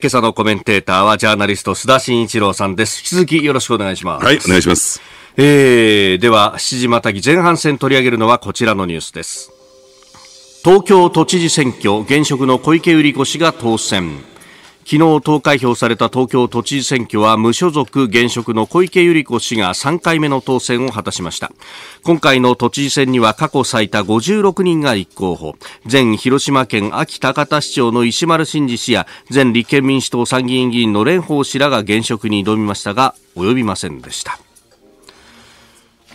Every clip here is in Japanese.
今朝のコメンテーターはジャーナリスト須田慎一郎さんです。引き続きよろしくお願いします。はい、お願いします。えー、では、7時またぎ前半戦取り上げるのはこちらのニュースです。東京都知事選挙、現職の小池百合子氏が当選。昨日投開票された東京都知事選挙は無所属現職の小池百合子氏が3回目の当選を果たしました今回の都知事選には過去最多56人が立候補前広島県安芸高田市長の石丸伸二氏や前立憲民主党参議院議員の蓮舫氏らが現職に挑みましたが及びませんでした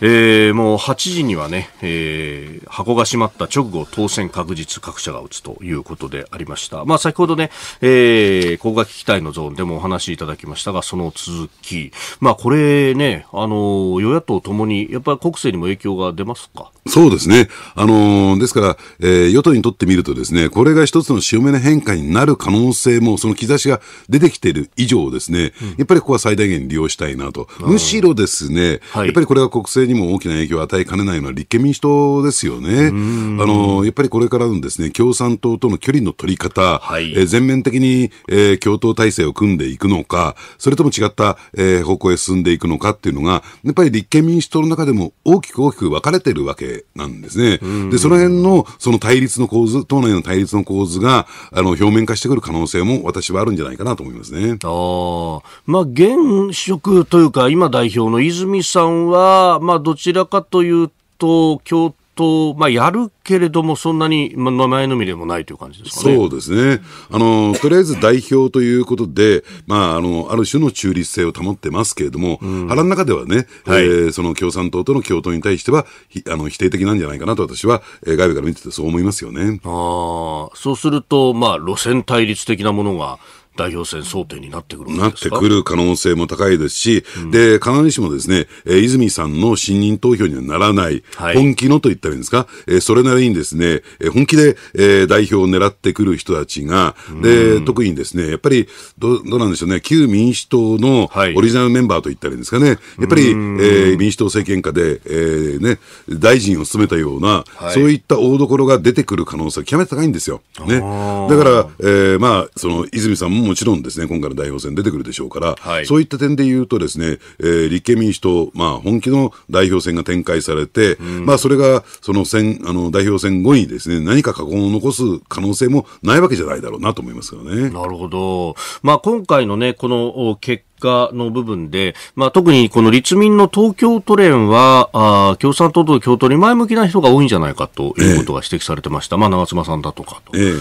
えー、もう8時にはね、えー、箱が閉まった直後、当選確実、各社が打つということでありました。まあ、先ほどね、えー、高額期待のゾーンでもお話しいただきましたが、その続き、まあ、これね、あの、与野党ともに、やっぱり国政にも影響が出ますかそうですね。あのー、ですから、えー、与党にとってみるとですね、これが一つの潮目の変化になる可能性も、その兆しが出てきている以上ですね、うん、やっぱりここは最大限利用したいなと。むしろですね、はい、やっぱりこれは国政にも大きな影響を与えかねないのは立憲民主党ですよね。あの、やっぱりこれからのですね、共産党との距離の取り方、はい、え全面的に、えー、共闘体制を組んでいくのか、それとも違った、えー、方向へ進んでいくのかっていうのが、やっぱり立憲民主党の中でも大きく大きく分かれてるわけなんですね。で、その辺の、その対立の構図、党内の対立の構図が、あの、表面化してくる可能性も私はあるんじゃないかなと思いますね。ああ。まあ、現職というか、今代表の泉さんは、ままあ、どちらかというと、共闘、まあ、やるけれども、そんなに名前のみでもないという感じですかね。そうですね。あの、とりあえず代表ということで、まあ、あの、ある種の中立性を保ってますけれども、うん、腹の中ではね、はい、えー、その共産党との共闘に対しては、あの、否定的なんじゃないかなと私は、えー、外部から見ててそう思いますよね。ああ、そうすると、まあ、路線対立的なものが、代表戦争点になってくるなってくる可能性も高いですし、うん、で、必ずしもですね、えー、泉さんの信任投票にはならない、はい、本気のと言ったらいいんですか、えー、それなりにですね、えー、本気で、えー、代表を狙ってくる人たちが、で、特にですね、やっぱり、ど、どうなんでしょうね、旧民主党のオリジナルメンバーと言ったらいいんですかね、はい、やっぱり、えー、民主党政権下で、えー、ね、大臣を務めたような、はい、そういった大所が出てくる可能性は極めて高いんですよ。ね。だから、えー、まあ、その、泉さんももちろんですね今回の代表選出てくるでしょうから、はい、そういった点で言うとですね、えー、立憲民主党、まあ、本気の代表選が展開されて、うん、まあ、それがその選あの代表選後にですね何か過去を残す可能性もないわけじゃないだろうなと思いますけどね。なるほど、まあ、今回の、ね、この結化の部分で、まあ、特にこの立民の東京都連は、あ共産党と共闘に前向きな人が多いんじゃないかということが指摘されてました。ええ、まあ、長妻さんだとかと。え、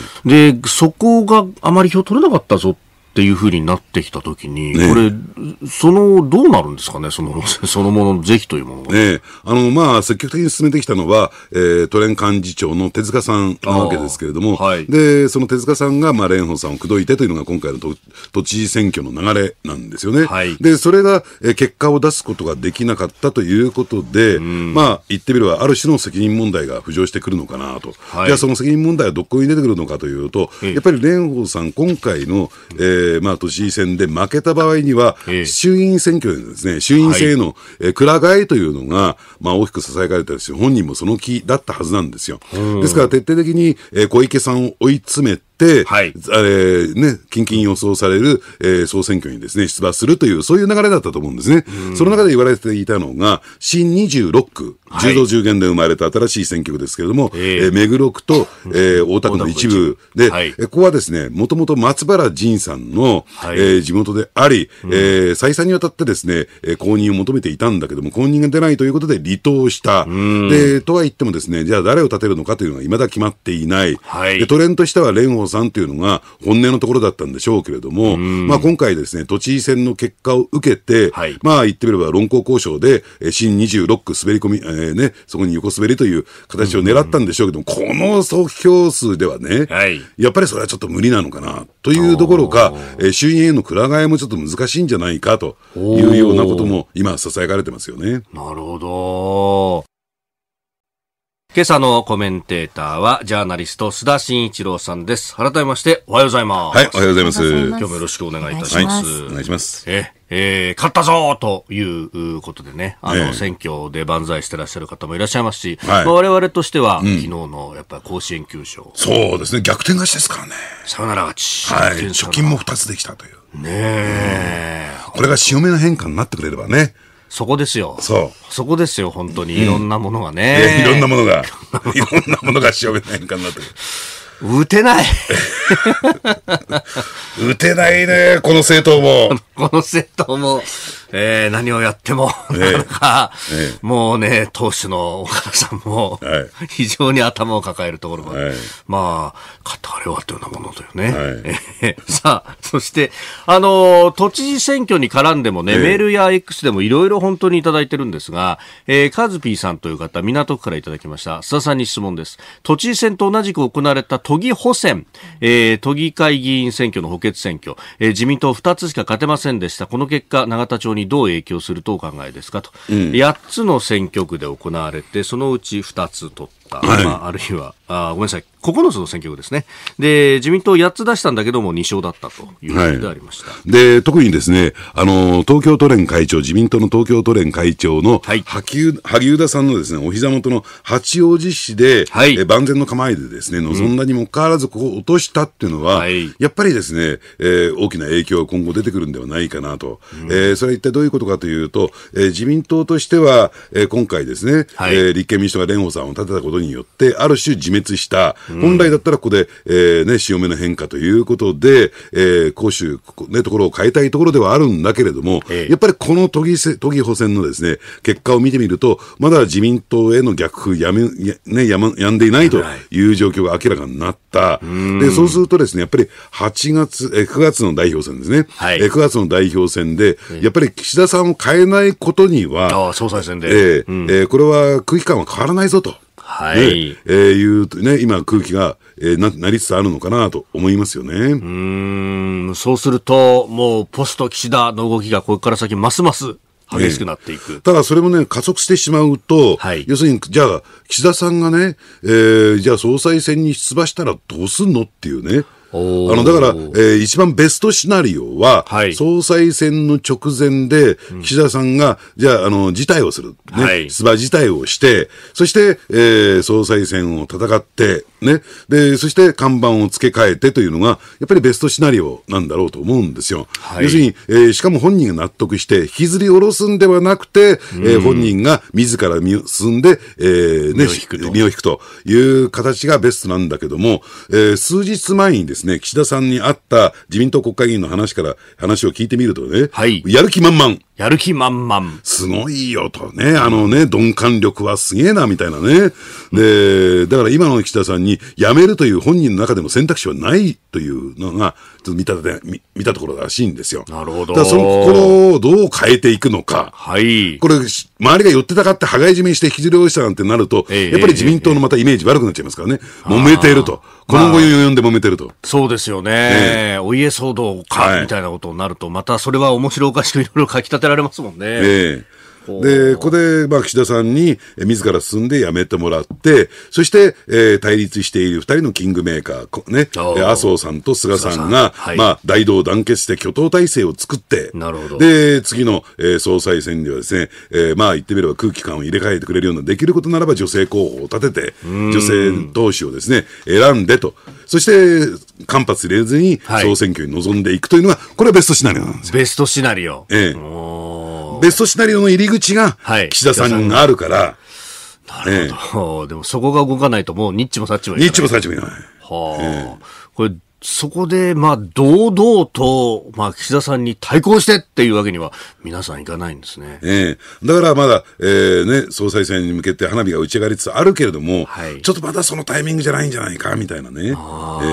で、そこがあまり票取れなかったぞっていうふうになってきたときに、ね、これ、その、どうなるんですかね、その、そのものの是非というものが。ね、あの、まあ、積極的に進めてきたのは、えー、都連幹事長の手塚さんなわけですけれども、はい、で、その手塚さんが、まあ、蓮舫さんを口説いてというのが今回の都都知事選挙の流れなんですよね。はい、で、それが、えー、結果を出すことができなかったということで、まあ、言ってみれば、ある種の責任問題が浮上してくるのかなと。はい、じゃあ、その責任問題はどこに出てくるのかというと、やっぱり蓮舫さん、今回の、えーえーまあ、都知事選で負けた場合には、衆院選挙でですね、衆院選への、えー、くら替えというのが、まあ、大きく支えかれたし、本人もその気だったはずなんですよ。ですから、徹底的に、えー、小池さんを追い詰めて、、はい、えー、ね、近々予想される、えー、総選挙にですね、出馬するという、そういう流れだったと思うんですね。その中で言われていたのが、新26区、はい、10で生まれた新しい選挙区ですけれども、えー、えー、目黒区と、えー、大田区の一部で、はい、ここはですね、もともと松原仁さんの、はい、えー、地元であり、えー、再三にわたってですね、え公認を求めていたんだけども、公認が出ないということで離党した。で、とは言ってもですね、じゃあ誰を立てるのかというのが未だ決まっていない。はい、でトレンとしては蓮舫さんというのが本音のところだったんでしょうけれども、まあ、今回ですね、都知事選の結果を受けて、はい、まあ、言ってみれば論考交渉で、新26区滑り込み、えー、ね、そこに横滑りという形を狙ったんでしょうけども、この総票数ではね、はい、やっぱりそれはちょっと無理なのかな、というどころか、えー、衆院へのくら替えもちょっと難しいんじゃないかというようなことも今、支えられてますよね。なるほど。今朝のコメンテーターは、ジャーナリスト、須田慎一郎さんです。改めまして、おはようございます。はい、おはようございます。今日もよろしくお願いいたします。お願いします。ええー、勝ったぞということでね、あの、えー、選挙で万歳してらっしゃる方もいらっしゃいますし、はい、まあ、我々としては、うん、昨日のやっぱり甲子園球場。そうですね、逆転勝ちですからね。さよなら勝ち。はい、貯金も2つできたという。ねえ、うん、これが潮目の変化になってくれればね。そこですよ。そう。そこですよ、本当に。いろんなものがね。いろんなものが、いろんなものがしょないのかなと。打てない 打てないね、この政党も。この政党も、えー、何をやっても、なかなか、もうね、党首の岡田さんも、はい、非常に頭を抱えるところまで、はい、まあ、勝ったあれはというようなものだよね。はいさあ、そして、あの、都知事選挙に絡んでもね、メールや X でもいろいろ本当にいただいてるんですが、えー、カズピーさんという方、港区からいただきました。須田さんに質問です。都知事選と同じく行われた都議補選、えー、都議会議員選挙の補欠選挙、えー、自民党2つしか勝てませんせんでした。この結果、永田町にどう影響するとお考えですかと。うん、8つの選挙区で行われて、そのうち2つ取っまあ、あるいはあ、ごめんなさい、9つの選挙区ですね。で、自民党8つ出したんだけども、2勝だったということでありました、はい、で、特にですね、あの、東京都連会長、自民党の東京都連会長の、はい、萩生田さんのですね、お膝元の八王子市で、はい、万全の構えでですね、望んだにもかかわらず、ここを落としたっていうのは、うん、やっぱりですね、えー、大きな影響が今後出てくるんではないかなと。うん、えー、それは一体どういうことかというと、えー、自民党としては、えー、今回ですね、はい、えー、立憲民主党が蓮舫さんを立てたことにによって、ある種自滅した、本来だったらここで、えー、ね、潮目の変化ということで、えー、公衆、ね、ところを変えたいところではあるんだけれども、ええ、やっぱりこの都議都議補選のですね、結果を見てみると、まだ自民党への逆風やめ、やね、やま、やんでいないという状況が明らかになった。で、そうするとですね、やっぱり8月、え9月の代表選ですね。はい、え9月の代表選で、やっぱり岸田さんを変えないことには、あ総裁選で。えー、うん、えー、これは空気感は変わらないぞと。はい。ね、えー、いうとね、今空気が、えー、な、なりつつあるのかなと思いますよね。うん、そうすると、もうポスト岸田の動きがこれから先ますます激しくなっていく、ただそれもね、加速してしまうと、はい、要するに、じゃあ、岸田さんがね、えー、じゃあ総裁選に出馬したらどうすんのっていうね。あの、だから、えー、一番ベストシナリオは、はい、総裁選の直前で、岸田さんが、うん、じゃあ、あの、辞退をする。ね。はい、出馬辞退をして、そして、えー、総裁選を戦って、ね。で、そして看板を付け替えてというのが、やっぱりベストシナリオなんだろうと思うんですよ。はい、要するに、えー、しかも本人が納得して、引きずり下ろすんではなくて、えー、本人が自ら身を進んで、えー、ね、身を引くという形がベストなんだけども、えー、数日前にですね、岸田さんに会った自民党国会議員の話から、話を聞いてみるとね、はい、やる気満々。やる気満々。すごいよとね、あのね、鈍感力はすげえな、みたいなね。で、だから今の岸田さんに、辞めるという本人の中でも選択肢はないというのが、と見たで、見たところらしいんですよ。なるほど。だその心をどう変えていくのか。はい。これ、周りが寄ってたかって、羽交い締めして引きずり落ちしたなんてなると、えー、やっぱり自民党のまたイメージ悪くなっちゃいますからね。えー、揉めていると。この後読んで揉めてると。そうですよね。お家騒動か、みたいなことになると、またそれは面白おかしくいろいろ書き立てられますもんね。ええーで、ここで、まあ、岸田さんに、自ら進んで辞めてもらって、そして、えー、対立している二人のキングメーカー、ね、麻生さんと菅さんが、んはい、まあ、大同団結して挙党体制を作って、なるほど。で、次の、えー、総裁選ではですね、えー、まあ、言ってみれば空気感を入れ替えてくれるような、できることならば女性候補を立てて、女性党首をですね、選んでと。そして間髪入れずに総選挙に臨んでいくというのが、これはベストシナリオなんですベストシナリオ。ええ。ベストシナリオの入り口が、岸田さんがあるから、なるほど、ええ、でもそこが動かないともうニッチもサッチもいない。ニッチもサッチもいない。はあ、ええ、これそこで、まあ、堂々と、まあ、岸田さんに対抗してっていうわけには、皆さんいかないんですね。ええー、だからまだ、えー、ね、総裁選に向けて花火が打ち上がりつつあるけれども、はい、ちょっとまだそのタイミングじゃないんじゃないか、みたいなね。ああ。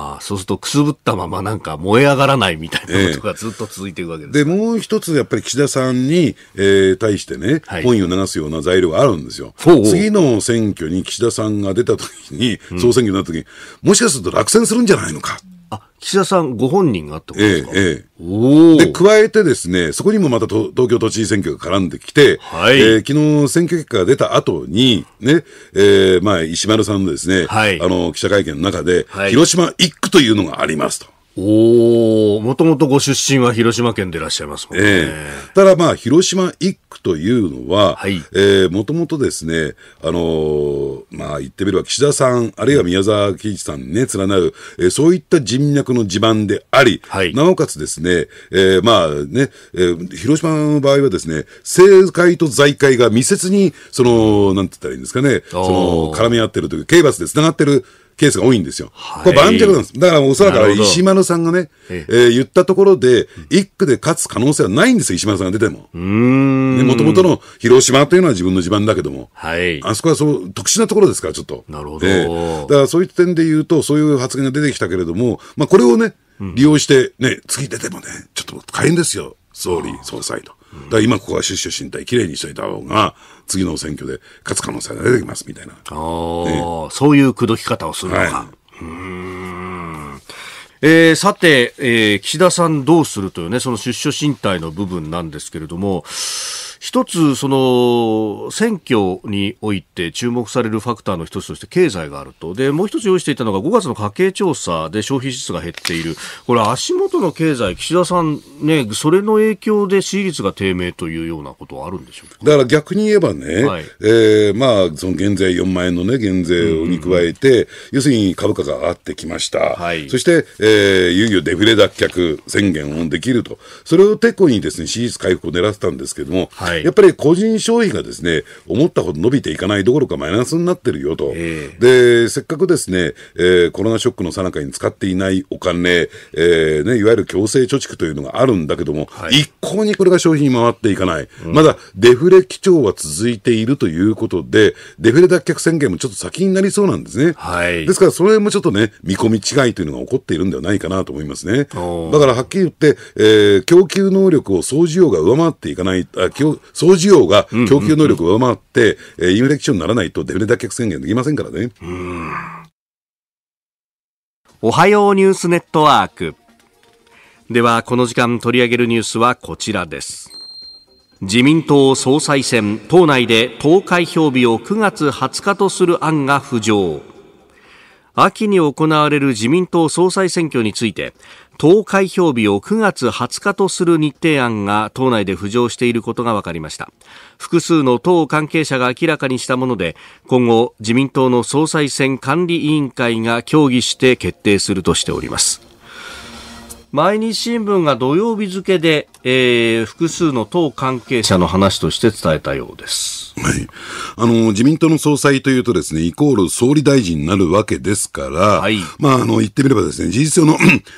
えーそうするとくすぶったままなんか燃え上がらないみたいなことがずっと続いていくわけです、えで、もう一つやっぱり岸田さんに、えー、対してね、はい、本意を流すような材料があるんですよ。おうおう次の選挙に岸田さんが出た時に、総選挙になった時に、うん、もしかすると落選するんじゃないのか。あ、岸田さんご本人がってことですかええ、ええ。で、加えてですね、そこにもまた東京都知事選挙が絡んできて、はい、えー、昨日選挙結果が出た後に、ね、えー、まあ、石丸さんのですね、はい、あの、記者会見の中で、はい、広島1区というのがありますと。おお、もともとご出身は広島県でいらっしゃいますもんね。ええ、ただまあ、広島一区というのは、はい、えもともとですね、あのー、まあ、言ってみれば岸田さん、あるいは宮沢貴一さんにね、連なる、えー、そういった人脈の地盤であり、はい、なおかつですね、えー、まあね、えー、広島の場合はですね、政界と財界が密接に、その、なんて言ったらいいんですかね、その、絡み合ってるという、刑罰で繋がってる、ケースが多いんですよ。はい、これ盤石なんです。だからおそらく石丸さんがね、えー、言ったところで、一区で勝つ可能性はないんですよ、石丸さんが出ても。もともとの広島というのは自分の地盤だけども、はい、あそこはそう特殊なところですから、ちょっと。なるほど、えー、だからそういった点で言うと、そういう発言が出てきたけれども、まあ、これをね、利用してね、次出てもね、ちょっと大変ですよ。総理、総裁と。だから今ここは出処進退きれいにしといた方が、次の選挙で勝つ可能性が出てきますみたいな。ね、そういう口説き方をするのか。はい、うんえー、さて、えー、岸田さんどうするというね、その出処進退の部分なんですけれども、一つ、その、選挙において注目されるファクターの一つとして経済があると。で、もう一つ用意していたのが5月の家計調査で消費支出が減っている。これ足元の経済、岸田さんね、それの影響で支持率が低迷というようなことはあるんでしょうだから逆に言えばね、はい、えー、まあ、その減税4万円のね、減税に加えて、うんうん要するに株価が上がってきました。はい、そして、えー、いよいよデフレ脱却宣言をできると。それをてこにですね、支持率回復を狙ってたんですけども、ははい、やっぱり個人消費がですね、思ったほど伸びていかないどころかマイナスになってるよと。えー、で、せっかくですね、えー、コロナショックの最中に使っていないお金、えー、ね、いわゆる強制貯蓄というのがあるんだけども、はい、一向にこれが消費に回っていかない。うん、まだデフレ基調は続いているということで、デフレ脱却宣言もちょっと先になりそうなんですね。はい、ですから、それもちょっとね、見込み違いというのが起こっているんではないかなと思いますね。だから、はっきり言って、えー、供給能力を総需要が上回っていかない、あ供総需要が供給能力を上回って、うんうんうん、インフレ基調にならないとデフレ脱却宣言できませんからね。おはようニュースネットワーク。では、この時間取り上げるニュースはこちらです。自民党総裁選、党内で投開票日を9月20日とする案が浮上。秋に行われる自民党総裁選挙について投開票日を9月20日とする日程案が党内で浮上していることが分かりました複数の党関係者が明らかにしたもので今後自民党の総裁選管理委員会が協議して決定するとしております毎日新聞が土曜日付で、えー、複数の党関係者の話として伝えたようです。はい。あの、自民党の総裁というとですね、イコール総理大臣になるわけですから、はい。まあ、あの、言ってみればですね、事実上の、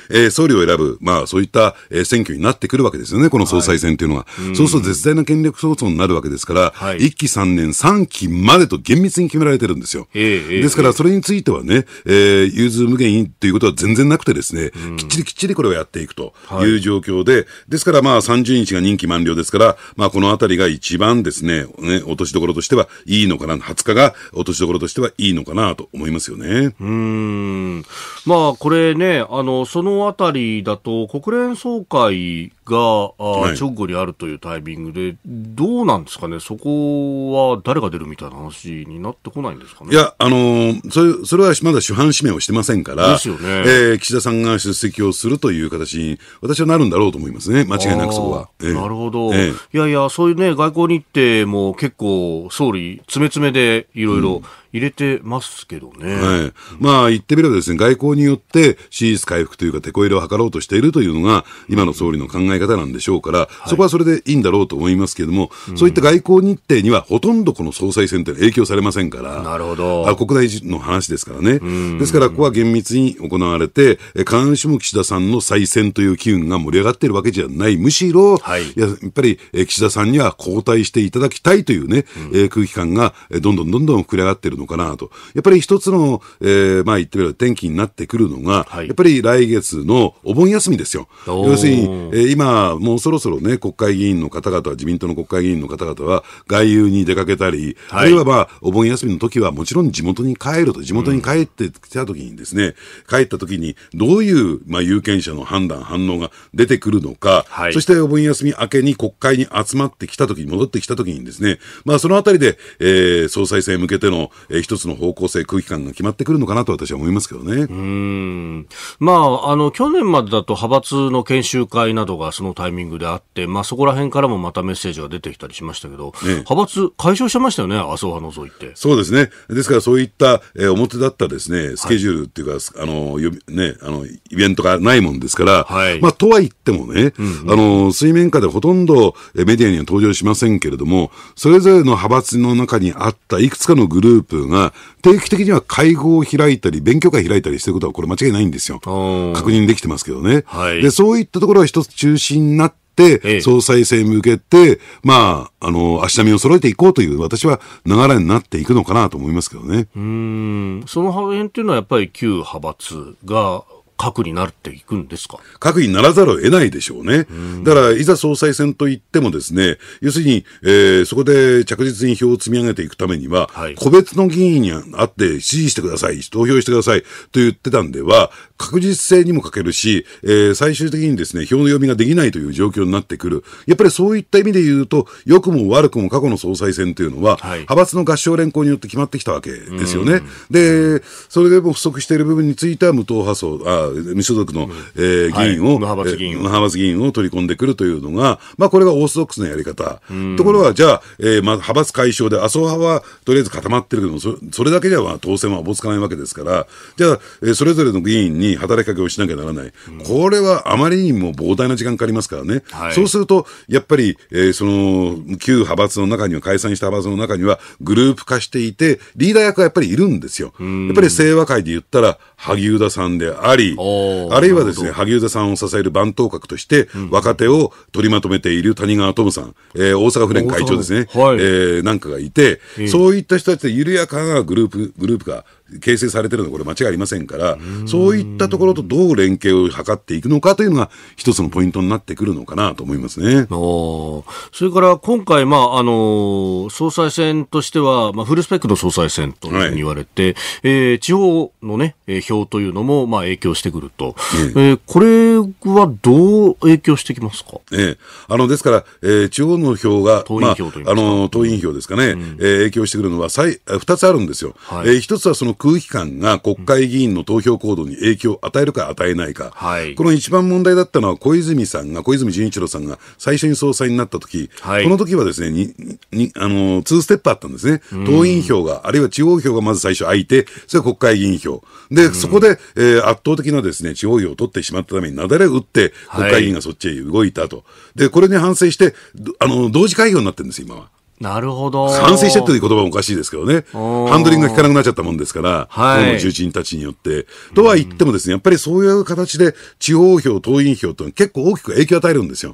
えー、総理を選ぶ、まあ、そういった、えー、選挙になってくるわけですよね、この総裁選というのは。はい、そうすると絶大な権力闘争になるわけですから、はい、1期3年、3期までと厳密に決められてるんですよ。えー、ですから、それについてはね、えー、融通無限ということは全然なくてですね、きっちりきっちりこれはやっていくという状況で、はい、ですからまあ30日が任期満了ですから、まあこのあたりが一番ですね、ね落としどころとしてはいいのかな、20日が落としどころとしてはいいのかなと思いますよね。うん。まあこれね、あの、そのあたりだと国連総会が、はい、直後にあるというタイミングで、どうなんですかね、そこは誰が出るみたいな話になってこないんですかね。いや、あのー、それそれはまだ主犯指名をしてませんから、ですよねえー、岸田さんが出席をするという形に、私はなるんだろうと思いますね、間違いなくそこは。えー、なるほど、えー、いやいや、そういうね、外交日程も結構、総理、詰め詰めでいろいろ、うん入れてますけどね。はい。まあ、言ってみればですね、外交によって支持率回復というか、手こ入れを図ろうとしているというのが、今の総理の考え方なんでしょうから、そこはそれでいいんだろうと思いますけれども、そういった外交日程には、ほとんどこの総裁選って影響されませんから、なるほど。あ国内の話ですからね。うん、ですから、ここは厳密に行われて、必ずしも岸田さんの再選という機運が盛り上がっているわけじゃない。むしろ、はい、やっぱり岸田さんには交代していただきたいというね、うん、空気感がどんどんどんどん膨れ上がっているのかなと。やっぱり一つの、えー、まあ言ってみれば天気になってくるのが、はい、やっぱり来月のお盆休みですよ。要するに、えー、今、もうそろそろね、国会議員の方々、自民党の国会議員の方々は外遊に出かけたり、はい、あるいはまあ、お盆休みの時はもちろん地元に帰ると、地元に帰ってきた時にですね、うん、帰った時にどういう、まあ、有権者の判断、反応が出てくるのか、はい、そしてお盆休み明けに国会に集まってきた時に、戻ってきた時にですね、まあ、そのあたりで、えー、総裁選へ向けての、えー、一つの方向性、空気感が決まってくるのかなと私は思いますけどね。うん。まあ、あの、去年までだと派閥の研修会などがそのタイミングであって、まあそこら辺からもまたメッセージが出てきたりしましたけど、ね、派閥解消してましたよね、麻生派除いて。そうですね。ですからそういった、えー、表だったですね、スケジュールっていうか、はい、あの、ね、あの、イベントがないもんですから、はい、まあとは言ってもね、うんうん、あの、水面下でほとんどメディアには登場しませんけれども、それぞれの派閥の中にあったいくつかのグループが定期的には会合を開いたり、勉強会開いたりしてることはこれ間違いないんですよ。確認できてますけどね。はい、で、そういったところは一つ中心になって、総裁選に向けて、まあ、あの、足並みを揃えていこうという、私は流れになっていくのかなと思いますけどね。うん。その辺っていうのはやっぱり旧派閥が、核になっていくんですか核にならざるを得ないでしょうね。だから、いざ総裁選といってもですね、要するに、えー、そこで着実に票を積み上げていくためには、はい、個別の議員に会って支持してください、投票してくださいと言ってたんでは、確実性にも欠けるし、えー、最終的にですね、票の読みができないという状況になってくる。やっぱりそういった意味で言うと、良くも悪くも過去の総裁選というのは、はい、派閥の合唱連行によって決まってきたわけですよね。で、それでも不足している部分については無党派層、あ無所属の、えー、議員を、無派閥議員を、派閥議員を取り込んでくるというのが、まあ、これがオーソドックスなやり方。ところが、じゃあ、えー、まあ、派閥解消で、麻生派はとりあえず固まってるけどそそれだけでは当選はおぼつかないわけですから、じゃあ、えー、それぞれの議員に働きかけをしなきゃならない。これはあまりにも膨大な時間かかりますからね。はい、そうすると、やっぱり、えー、その、旧派閥の中には、解散した派閥の中には、グループ化していて、リーダー役はやっぱりいるんですよ。やっぱり清和会で言ったら、萩生田さんであり、あるいはですね、萩生田さんを支える番頭閣として、若手を取りまとめている谷川智さん、えー、大阪府連会長ですね、はい、えー、なんかがいて、そういった人たちで緩やかなグループ、グループが形成されてるのはこれ間違いありませんから、そういったところとどう連携を図っていくのかというのが一つのポイントになってくるのかなと思いますね。おそれから今回、まああの総裁選としては、まあ、フルスペックの総裁選というふうに言われて、はい、えー、地方の、ね、票というのも、まあ、影響してくると、ええー、これはどう影響してきますか、ええ、あのですから、えー、地方の票が党員票といまあ、あの党員票ですかね、うん、えー、影響してくるのは2つあるんですよ。はい、えー、1つはその空気感が国会議員の投票行動に影響を与えるか与えないか、はい、この一番問題だったのは小泉さんが、小泉純一郎さんが最初に総裁になった時、はい、この時はですね、ににあの2ステップあったんですね、党員票が、あるいは地方票がまず最初空いて、それは国会議員票、でそこで、えー、圧倒的なですね地方票を取ってしまったために、なだれを打って、国会議員がそっちへ動いたと、はい、でこれに反省して、あの同時開票になってるんです、今は。なるほど。賛成してってという言葉もおかしいですけどね。ハンドリングが効かなくなっちゃったもんですから、はい、党の重鎮たちによって。とは言ってもですね、やっぱりそういう形で地方票、党員票というのは結構大きく影響を与えるんですよ。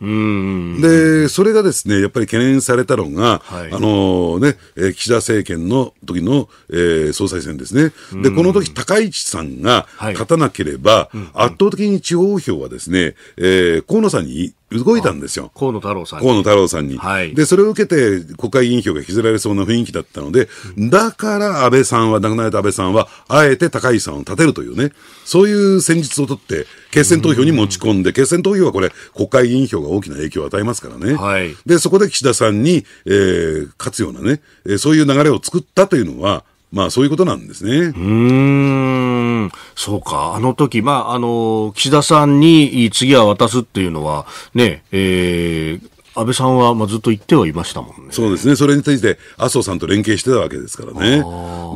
で、それがですね、やっぱり懸念されたのが、はい、あのね、岸田政権の時の、えー、総裁選ですね。で、この時高市さんが勝たなければ、はい、圧倒的に地方票はですね、えー、河野さんに動いたんですよ。河野太郎さん河野太郎さんに。はい。で、それを受けて国会議員票が引きずられそうな雰囲気だったので、うん、だから安倍さんは、亡くなられた安倍さんは、あえて高市さんを立てるというね、そういう戦術をとって、決選投票に持ち込んで、うん、決選投票はこれ、国会議員票が大きな影響を与えますからね。はい。で、そこで岸田さんに、えー、勝つようなね、そういう流れを作ったというのは、まあそういうことなんですね。うん。そうか、あの時、まあ、あの、岸田さんに次は渡すっていうのは、ね、えー、安倍さんはまあずっと言ってはいましたもんね。そうですね。それに対して麻生さんと連携してたわけですからね。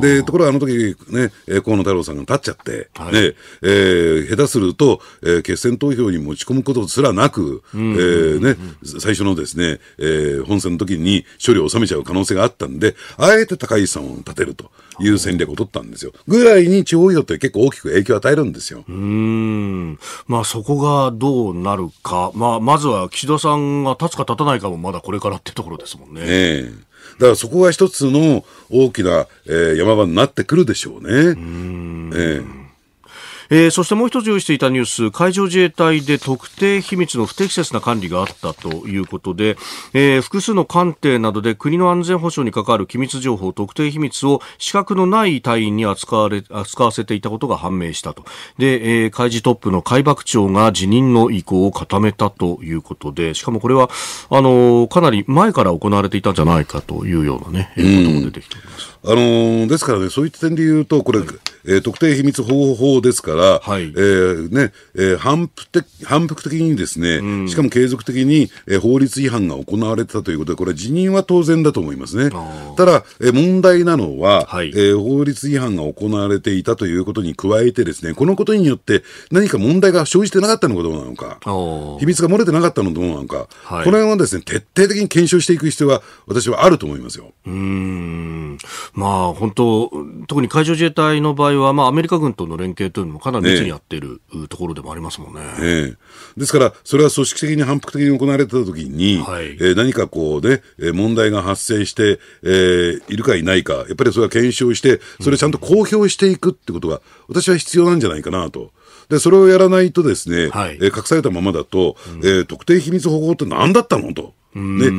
で、ところがあの時ね、河野太郎さんが立っちゃって、はい、ね、えー、下手すると、えー、決選投票に持ち込むことすらなく、えね、最初のですね、えー、本選の時に処理を収めちゃう可能性があったんで、あえて高市さんを立てるという戦略を取ったんですよ。ぐらいに地方移動って結構大きく影響を与えるんですよ。うん。まあそこがどうなるか。まあ、まずは岸田さんが立つか経たないかもまだこれからってところですもんね。えだからそこが一つの大きな、えー、山場になってくるでしょうね。うえええー、そしてもう一つ用意していたニュース、海上自衛隊で特定秘密の不適切な管理があったということで、えー、複数の艦艇などで国の安全保障に関わる機密情報、特定秘密を資格のない隊員に扱われ扱わせていたことが判明したと。で、えー、海事トップの海幕長が辞任の意向を固めたということで、しかもこれは、あのかなり前から行われていたんじゃないかというようなね、ことも出てきております。あのですからね、そういった点で言うと、これ、はいえー、特定秘密方法ですから、はい、えー、ねえー、反復的反復的にですね、うん、しかも継続的に、えー、法律違反が行われてたということで、これ、辞任は当然だと思いますね。ただ、えー、問題なのは、はい、えー、法律違反が行われていたということに加えてですね、このことによって何か問題が生じてなかったのかどうなのか、秘密が漏れてなかったのどうなのか、はい、この辺はですね、徹底的に検証していく必要は、私はあると思いますよ。うん。まあ、本当、特に海上自衛隊の場合合は、まあ、アメリカ軍との連携というのもかなり密にやっている、ところでもありますもんね、えー、ですから、それは組織的に反復的に行われたときに、はいえー、何かこうね、問題が発生して、えー、いるかいないか、やっぱりそれは検証して、それをちゃんと公表していくってことが、私は必要なんじゃないかなと。で、それをやらないとですね、はい、えー、隠されたままだと、うん、えー、特定秘密保護法って何だったのと。で、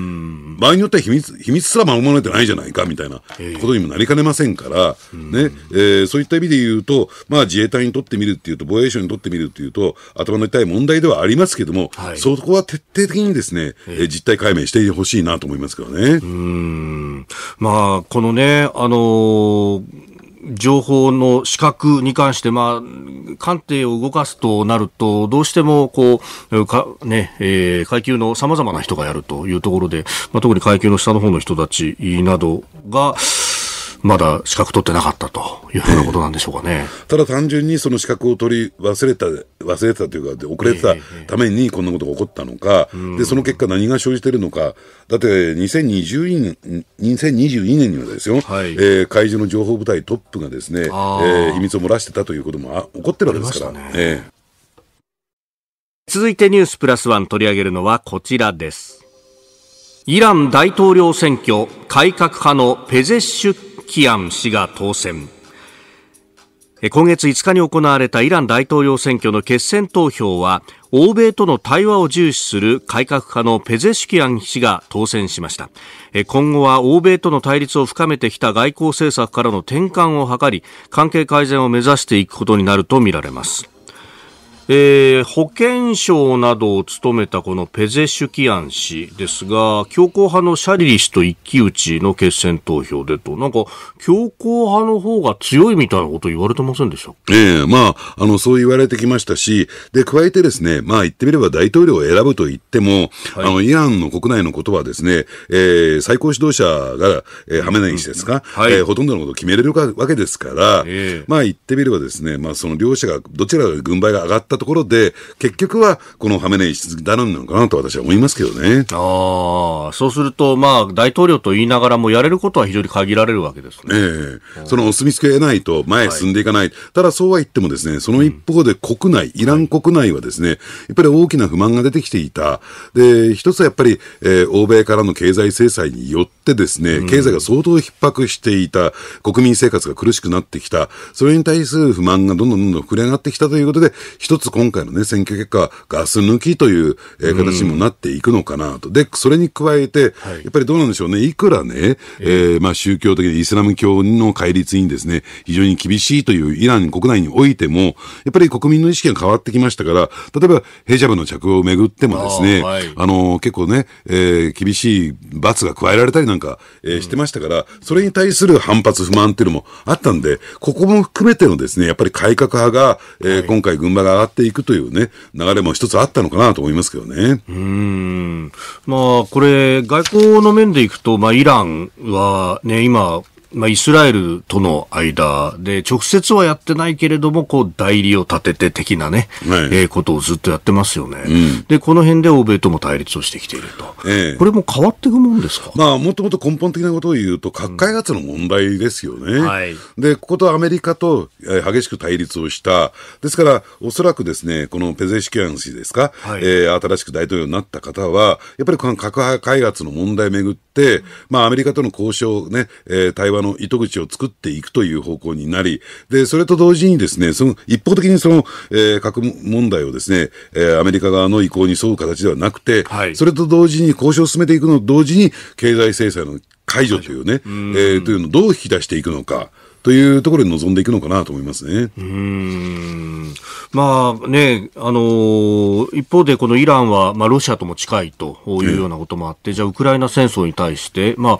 場合によっては秘密、秘密すら守られてないじゃないかみたいなことにもなりかねませんから、ね、えー、そういった意味で言うと、まあ自衛隊にとってみるっていうと、防衛省にとってみるっていうと、頭の痛い問題ではありますけども、はい、そこは徹底的にですね、えー、実態解明してほしいなと思いますけどね。まあ、このね、あのー情報の資格に関して、まあ、官邸を動かすとなると、どうしても、こう、か、ね、えー、階級の様々な人がやるというところで、まあ、特に階級の下の方の人たちなどが、まだ資格取ってなかったというふうなことなんでしょうかね。ただ単純にその資格を取り忘れた、忘れたというか、遅れたためにこんなことが起こったのか、で、その結果何が生じてるのか、だって2020年、2022年にはですよ、はい、えー、海上の情報部隊トップがですね、えー、秘密を漏らしてたということもあ起こってるわけですから。ねえー続いてニュースプラスワン取り上げるのはこちらです。イラン大統領選挙改革派のペゼッシュキアン氏が当選今月5日に行われたイラン大統領選挙の決選投票は欧米との対話を重視する改革派のペゼシュキアン氏が当選しました今後は欧米との対立を深めてきた外交政策からの転換を図り関係改善を目指していくことになるとみられますえー、保健相などを務めたこのペゼシュキアン氏ですが、強硬派のシャリリ氏と一騎打ちの決選投票でと、なんか、強硬派の方が強いみたいなこと言われてませんでしたええー、まあ、あの、そう言われてきましたし、で、加えてですね、まあ言ってみれば大統領を選ぶと言っても、はい、あの、イランの国内のことはですね、えー、最高指導者が、えー、ハメネイ氏ですか、はい、えー、ほとんどのことを決めれるわけですから、えー、まあ言ってみればですね、まあその両者が、どちらが軍配が上がったったところで、結局はこのハメネイ質になのかなと私は思いますけどね。ああ、そうすると、まあ、大統領と言いながらも、やれることは非常に限られるわけですね。ええー、そのお墨付け得ないと前へ進んでいかない。はい、ただ、そうは言ってもですね、その一方で国内、うん、イラン国内はですね、やっぱり大きな不満が出てきていた。で、一つはやっぱり、えー、欧米からの経済制裁によってですね、経済が相当逼迫していた、国民生活が苦しくなってきた、それに対する不満がどんどんどんどん膨れ上がってきたということで、一つつ今回のね、選挙結果、ガス抜きという形にもなっていくのかなと。で、それに加えて、はい、やっぱりどうなんでしょうね、いくらね、えー、まあ宗教的でイスラム教の戒律にですね、非常に厳しいというイラン国内においても、やっぱり国民の意識が変わってきましたから、例えばヘジャブの着用をめぐってもですね、あはい、あの、結構ね、えー、厳しい罰が加えられたりなんか、えー、してましたから、それに対する反発、不満っていうのもあったんで、ここも含めてのですね、やっぱり改革派が、えー、はい、今回群馬が上がっっていくというね、流れも一つあったのかなと思いますけどね。うん。まあ、これ、外交の面でいくと、まあ、イランはね、今、まあ、イスラエルとの間で、直接はやってないけれども、こう、代理を立てて的なね、はい、えー、ことをずっとやってますよね、うん、で、この辺で欧米とも対立をしてきていると。ええ、これも変わっていくもんですかまあ、もともと根本的なことを言うと、核開発の問題ですよね。うんはい、で、こことアメリカと、え激しく対立をした。ですから、おそらくですね、このペゼシキャン氏ですか、はい、えー、新しく大統領になった方は、やっぱりこの核開発の問題をめぐって、、まあ、アメリカとの交渉、ね、えー、対話の糸口を作っていくという方向になり、で、それと同時にですね、その、一方的にその、えー、核問題をですね、えー、アメリカ側の意向に沿う形ではなくて、はい、それと同時に交渉を進めていくのと同時に、経済制裁の解除というね、えー、というのをどう引き出していくのか。というところに臨んでいくのかなと思いますね。うんまあね、あのー、一方でこのイランは、まあ、ロシアとも近いというようなこともあって、えじゃあウクライナ戦争に対して、まあ、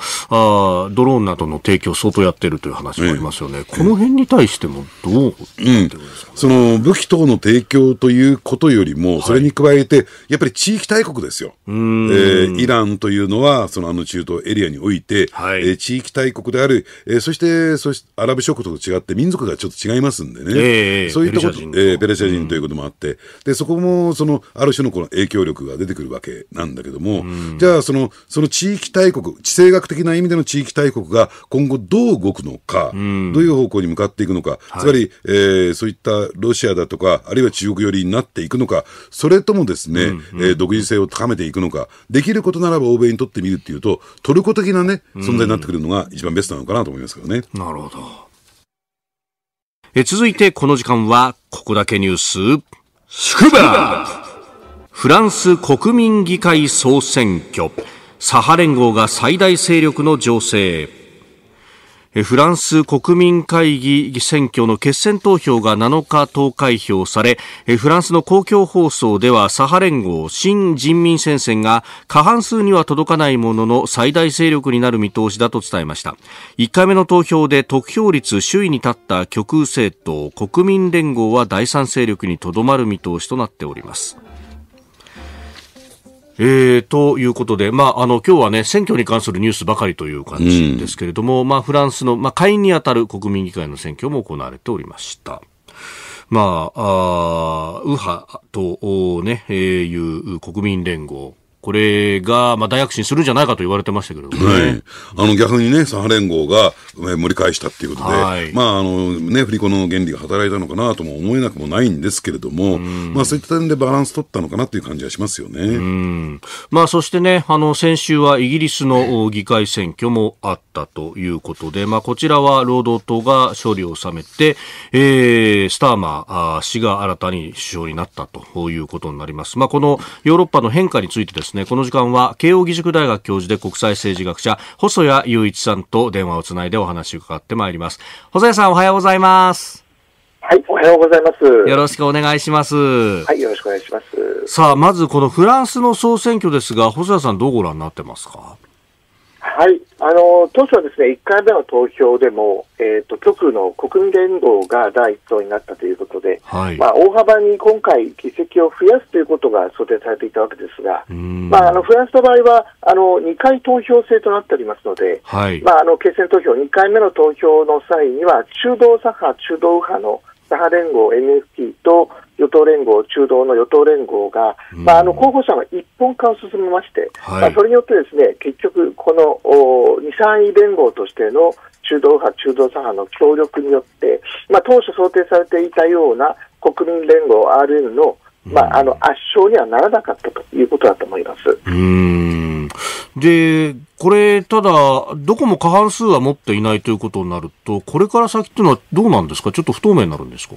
あドローンなどの提供相当やってるという話もありますよね。え、この辺に対してもどう、うん、その武器等の提供ということよりも、それに加えて、はい、やっぱり地域大国ですよ。えー、イランというのは、そのあの中東エリアにおいて、はい、えー、地域大国である、えー、そして、そしてアララブ諸国と違って民族がちょっと違いますんでね、えー、そういったこと、えー、ペルシャ人ということもあって、うん、でそこもそのある種のこの影響力が出てくるわけなんだけども、うん、じゃあその、その地域大国、地政学的な意味での地域大国が今後どう動くのか、うん、どういう方向に向かっていくのか、はい、つまり、えー、そういったロシアだとか、あるいは中国寄りになっていくのか、それともですね、うんうん、えー、独自性を高めていくのか、できることならば欧米にとってみるっていうと、トルコ的なね、存在になってくるのが一番ベストなのかなと思いますけどね。なるほど。え続いてこの時間は、ここだけニュース、スクバフランス国民議会総選挙、左派連合が最大勢力の情勢。フランス国民会議選挙の決選投票が7日投開票され、フランスの公共放送では左派連合新人民戦線が過半数には届かないものの最大勢力になる見通しだと伝えました。1回目の投票で得票率首位に立った極右政党国民連合は第三勢力にとどまる見通しとなっております。えー、ということで、まあ、あの今日は、ね、選挙に関するニュースばかりという感じですけれども、うん、まあ、フランスの、まあ、会員に当たる国民議会の選挙も行われておりました。まあ、あ右派と、ねえー、いう国民連合これが、まあ、大躍進するんじゃないかと言われてましたけれども、ね、はい。あの、逆にね、左派連合が、え盛り返したっていうことで、はい、まあ、あの、ね、振り子の原理が働いたのかなとも思えなくもないんですけれども、まあ、そういった点でバランス取ったのかなっていう感じはしますよね。まあ、そしてね、あの、先週はイギリスの議会選挙もあったということで、まあ、こちらは労働党が勝利を収めて、えー、スターマー氏が新たに首相になったということになります。まあ、このヨーロッパの変化についてですですねこの時間は慶應義塾大学教授で国際政治学者細谷雄一さんと電話をつないでお話を伺ってまいります細谷さんおはようございますはい、おはようございます。よろしくお願いします。はい、よろしくお願いします。さあ、まずこのフランスの総選挙ですが、細谷さんどうご覧になってますかはい、あの当初はですね1回目の投票でも、えーと、極右の国民連合が第1党になったということで、はい、まあ、大幅に今回、議席を増やすということが想定されていたわけですが、まあ、あのフランスの場合はあの2回投票制となっておりますので、はい、まあ、あの決選投票、2回目の投票の際には、中道左派、中道右派の左派連合 n f t と、与党連合、中道の与党連合が、まあ、あの候補者の一本化を進めまして、はい、まあ、それによってですね結局、この2、3位連合としての中道派、中道左派の協力によって、まあ、当初想定されていたような国民連合 RN のまあ、あの圧勝にはならなかったということだと思いますうんでこれ、ただ、どこも過半数は持っていないということになると、これから先というのはどうなんですか、ちょっと不透明になるんですか。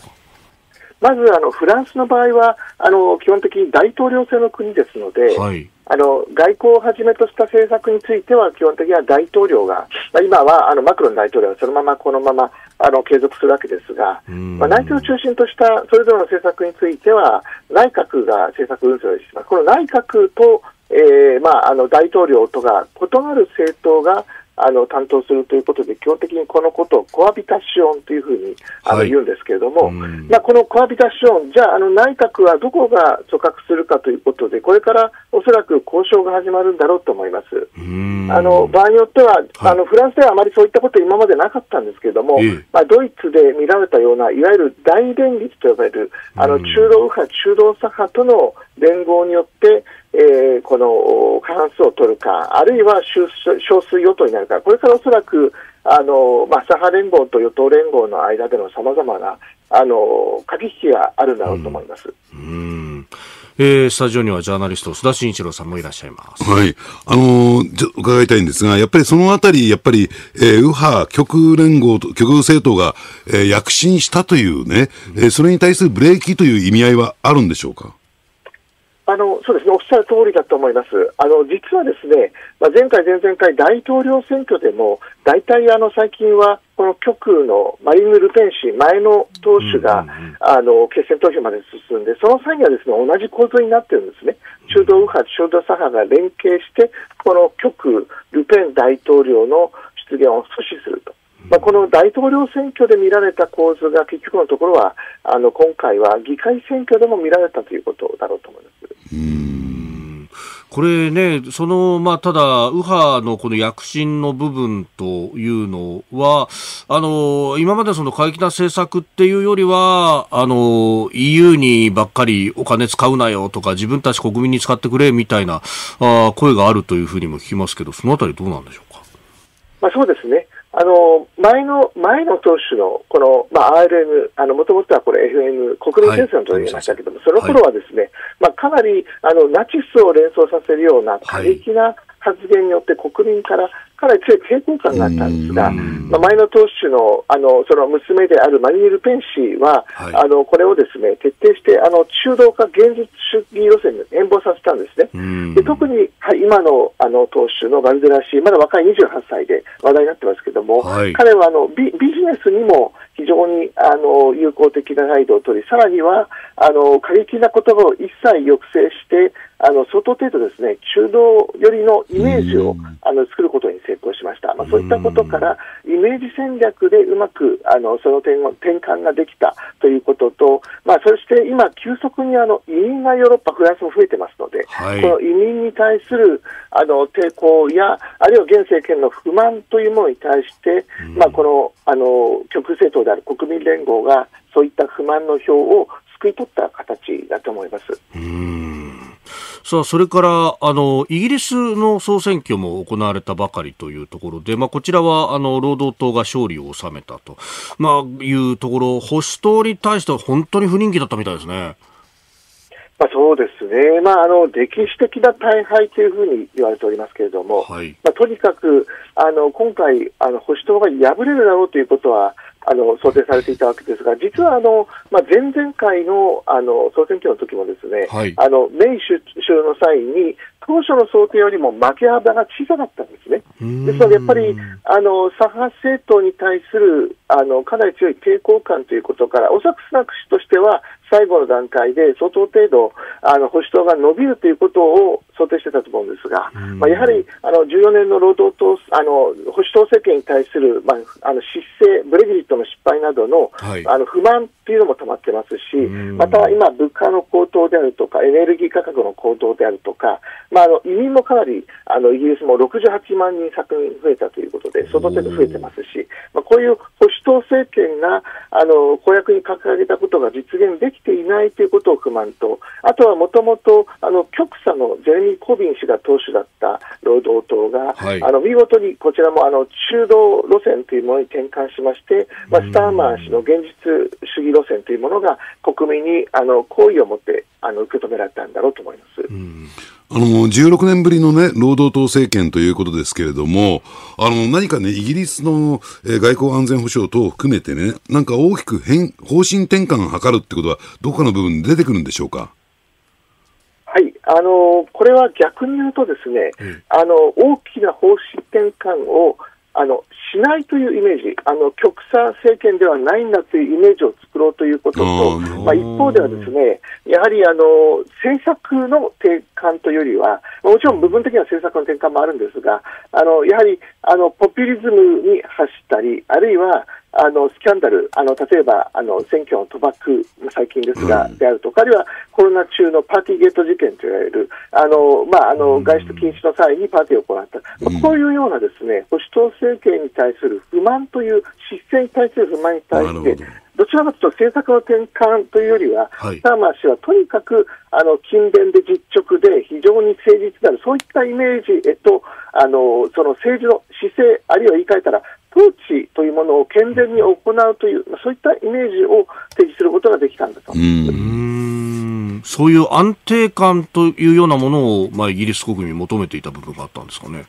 まずあのフランスの場合はあの基本的に大統領制の国ですので、はい、あの外交をはじめとした政策については基本的には大統領が、まあ、今はあのマクロン大統領はそのままこのままあの継続するわけですが、まあ、内政を中心としたそれぞれの政策については内閣が政策運送します。この内閣とえーまあ、あの大統領とが異なる政党があの担当するということで、基本的にこのことをコアビタシオンというふうにあの、言うんですけれども、まあ、このコアビタシオン、じゃああの内閣はどこが組閣するかということで、これからおそらく交渉が始まるんだろうと思います。あの場合によっては、はい、あのフランスではあまりそういったこと今までなかったんですけれども、まあ、ドイツで見られたような、いわゆる大連立と呼ばれる、あの中道右派、中道左派との連合によって、えー、この過半数を取るか、あるいは少数与党になるか、これからおそらくあの、まあ、左派連合と与党連合の間でのさまざまなあの駆け引きがあるんだろうと思います。うん、えー、スタジオにはジャーナリスト、須田慎一郎さんもいらっしゃいます。はい。あのー、伺いたいんですが、やっぱりそのあたり、やっぱり、えー、右派、極連合と、極右政党が、えー、躍進したというね、うん、えー、それに対するブレーキという意味合いはあるんでしょうかあのそうですね、おっしゃる通りだと思います。あの実はですね、まあ、前回、前々回、大統領選挙でも、大体あの最近は、この極右のマリン・ルペン氏、前の党首が、うんうんうん、あの決選投票まで進んで、その際にはですね同じ構図になってるんですね、中道右派、中道左派が連携して、この極右、ルペン大統領の出現を阻止すると。まあ、この大統領選挙で見られた構図が結局のところはあの今回は議会選挙でも見られたということだろうと思います。これね、その、まあ、ただ、右派のこの躍進の部分というのは、あの、今までその過激な政策っていうよりは、あの、EU にばっかりお金使うなよとか、自分たち国民に使ってくれみたいなあ声があるというふうにも聞きますけど、そのあたりどうなんでしょうか。まあ、そうですね。あの前の前の党首のこの、まあ、RM、もともとはこれ FM、国民戦争と言いましたけども、はい、その頃はですね、はい、まあ、かなりあのナチスを連想させるような過激な、発言によって国民からかなり強い抵抗感があったんですが、まあ、前の党首のあのその娘であるマリニ・ルペン氏は、はい、あのこれをですね徹底してあの中道化現実主義路線に遠望させたんですね、で特に、はい、今のあの党首のバルデラ氏、まだ若い28歳で話題になってますけども、はい、彼はあのビビジネスにも非常にあの友好的な態度を取り、さらにはあの過激な言葉を一切抑制して、あの相当程度ですね中道寄りのイメージをあの作ることに成功しました、まあ、そういったことからイメージ戦略でうまくあのその点転換ができたということと、まあ、そして今、急速にあの移民がヨーロッパ、フランスも増えてますので、はい、この移民に対するあの抵抗やあるいは現政権の不満というものに対して、まあ、このあの極右政党である国民連合がそういった不満の票をすくい取った形だと思います。さあ、それから、あの、イギリスの総選挙も行われたばかりというところで、まあ、こちらは、あの、労働党が勝利を収めたと、まあ、いうところ、保守党に対しては本当に不人気だったみたいですね。まあ、そうですね、まあ、あの歴史的な大敗というふうに言われておりますけれども、はい、まあ、とにかくあの今回あの、保守党が敗れるだろうということは、あの想定されていたわけですが、実はあの、まあ、前々回のあの総選挙の時もですね、はい、あのメイ首相の際に、当初の想定よりも負け幅が小さかったんですね。ですので、やっぱりあの左派政党に対するあのかなり強い抵抗感ということから、おそらくスナク氏としては、最後の段階で相当程度あの保守党が伸びるということを想定してたと思うんですが、まあ、やはりあの14年の労働党あの保守党政権に対する、まあ、あの失政、ブレグジットの失敗などのはい、あの不満というのもたまってますし、また今、物価の高騰であるとか、エネルギー価格の高騰であるとか、まあ、あの移民もかなりあのイギリスも68万人昨年増えたということで、その程度増えてますし、まあ、こういう保守党政権があの公約に掲げたことが実現できていないということを不満と、あとはもともと極左のジェレミー・コビン氏が党首だった労働党が、はい、あの見事にこちらもあの中道路線というものに転換しまして、まあ、スターマー氏の現実主義路線というものが国民にあの好意を持ってあの受け止められたんだろうと思います。あの、16年ぶりのね、労働党政権ということですけれども、あの、何かね、イギリスの、え外交安全保障等を含めてね、なんか大きく変、方針転換を図るってことは、どこかの部分で出てくるんでしょうか。はい、あの、これは逆に言うとですね、うん、あの、大きな方針転換を、あのしないというイメージ、あの極左政権ではないんだというイメージを作ろうということと、まあ、一方では、ですねやはりあの政策の転換というよりは、もちろん部分的には政策の転換もあるんですが、あのやはりあのポピュリズムに走ったり、あるいはあのスキャンダル、あの例えばあの選挙の賭博、最近ですが、であるとか、あるいはコロナ中のパーティーゲート事件といわれる、あのまあ、あの外出禁止の際にパーティーを行った、うん、まあ、こういうようなですね保守党政権に対する不満という、失政に対する不満に対して、どちらかというと政策の転換というよりは、サターマー氏はとにかくあの勤勉で実直で非常に誠実である、そういったイメージと、あのその政治の姿勢、あるいは言い換えたら、統治というものを健全に行うという、そういったイメージを提示することができたんだと。うんそういう安定感というようなものを、まあ、イギリス国民求めていた部分があったんですかね。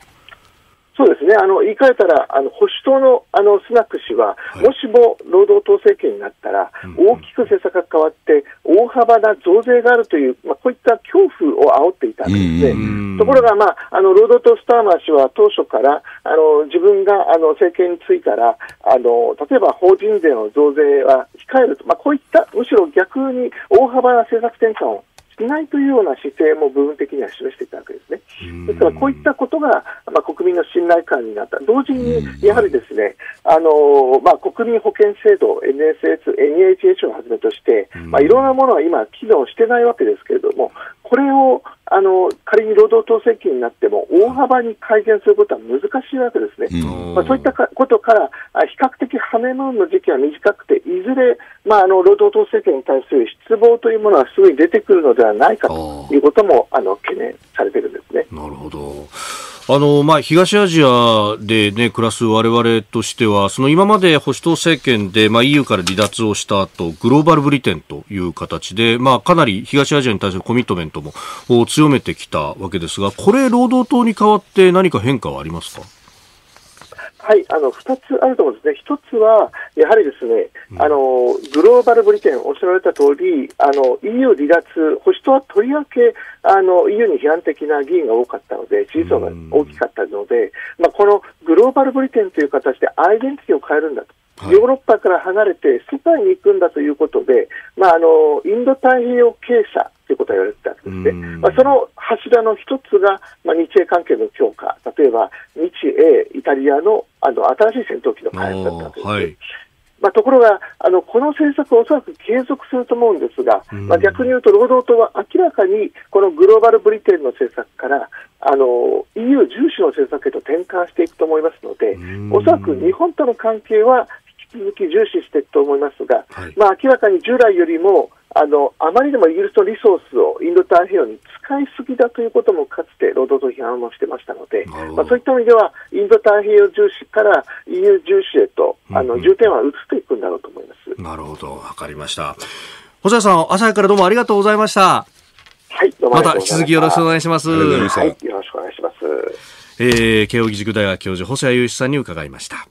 そうですね、あの言い換えたら、あの保守党のあのスナク氏は、はい、もしも労働党政権になったら、うんうん、大きく政策が変わって、大幅な増税があるという、まあ、こういった恐怖を煽っていたんですね、ところが、まあ、あの労働党スターマー氏は当初から、あの自分があの政権に就いたらあの、例えば法人税の増税は控えると、まあ、こういったむしろ逆に大幅な政策転換をしいないというような姿勢も部分的には示していたわけですね。ですからこういったことが、まあ、国民の信頼感になった、同時にやはりですね、あのまあ、国民保険制度、NSS、NHH をはじめとして、まあ、いろんなものは今、機能してないわけですけれども、これをあの仮に労働党政権になっても大幅に改善することは難しいわけですね、まあ、そういったことから比較的ハネムーンの時期は短くていずれ、まあ、あの労働党政権に対する失望というものはすぐに出てくるのではないかということもあの懸念されてるんですね。なるほどあのまあ、東アジアで、ね、暮らす我々としてはその今まで保守党政権で、まあ、EU から離脱をした後グローバルブリテンという形で、まあ、かなり東アジアに対するコミットメントも強めてきたわけですがこれ、労働党に代わって何か変化はありますかはい、あの2つあると思うんですね、1つはやはりですね、うん、あのグローバルブリテン、おっしゃられた通り、あの EU 離脱、保守党はとりわけあの EU に批判的な議員が多かったので、支持層が大きかったので、うん、まあ、このグローバルブリテンという形でアイデンティティを変えるんだと。ヨーロッパから離れて世界に行くんだということで、まあ、あのインド太平洋経済ということが言われてたんですね、まあ、その柱の一つが、まあ、日英関係の強化、例えば日英、イタリアのあの新しい戦闘機の開発だったんです、ね、まあ、ところがあの、この政策はおそらく継続すると思うんですが、まあ、逆に言うと、労働党は明らかにこのグローバル・ブリテンの政策からあの EU 重視の政策へと転換していくと思いますので、おそらく日本との関係はき続き重視していくと思いますが、はい、まあ、明らかに従来よりもあのあまりでもイギリスのリソースをインド太平洋に使いすぎだということもかつて労働党批判もしてましたので、まあ、そういった意味ではインド太平洋重視から EU 重視へと、あの重点は移っていくんだろうと思いますなるほど、分かりました。細谷さん、朝からどうもありがとうございました。はい、どうもまた引き続きよろしくお願いします。はい、よろしくお願いします。えー、慶應義塾大学教授、細谷雄一さんに伺いました。